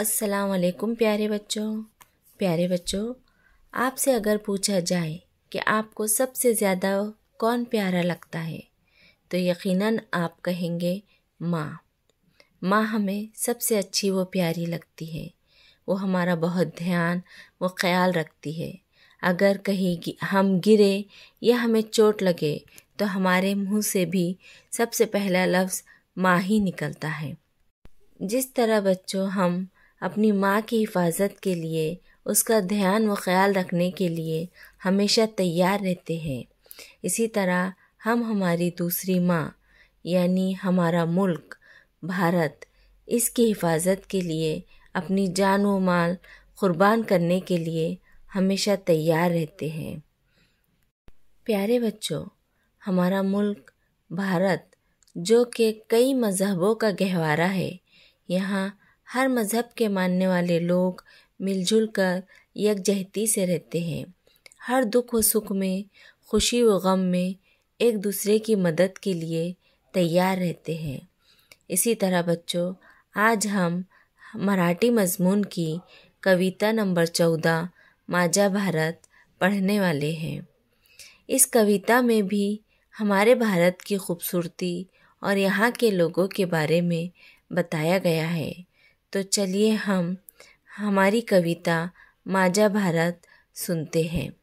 अस्सलाम वालेकुम प्यारे बच्चों प्यारे बच्चों आपसे अगर पूछा जाए कि आपको सबसे ज़्यादा कौन प्यारा लगता है तो यकीनन आप कहेंगे माँ माँ हमें सबसे अच्छी वो प्यारी लगती है वो हमारा बहुत ध्यान वो ख्याल रखती है अगर कहीं हम गिरे या हमें चोट लगे तो हमारे मुंह से भी सबसे पहला लफ्ज़ माँ ही निकलता है जिस तरह बच्चों हम अपनी माँ की हिफाजत के लिए उसका ध्यान व ख्याल रखने के लिए हमेशा तैयार रहते हैं इसी तरह हम हमारी दूसरी माँ यानी हमारा मुल्क भारत इसकी हिफाजत के लिए अपनी जान व माल कुर्बान करने के लिए हमेशा तैयार रहते हैं प्यारे बच्चों हमारा मुल्क भारत जो कि कई मज़हबों का गहवारा है यहाँ हर मज़हब के मानने वाले लोग मिलजुल कर यकजहती से रहते हैं हर दुख व सुख में खुशी व गम में एक दूसरे की मदद के लिए तैयार रहते हैं इसी तरह बच्चों आज हम मराठी मजमून की कविता नंबर चौदह माजा भारत पढ़ने वाले हैं इस कविता में भी हमारे भारत की खूबसूरती और यहाँ के लोगों के बारे में बताया गया है तो चलिए हम हमारी कविता माजा भारत सुनते हैं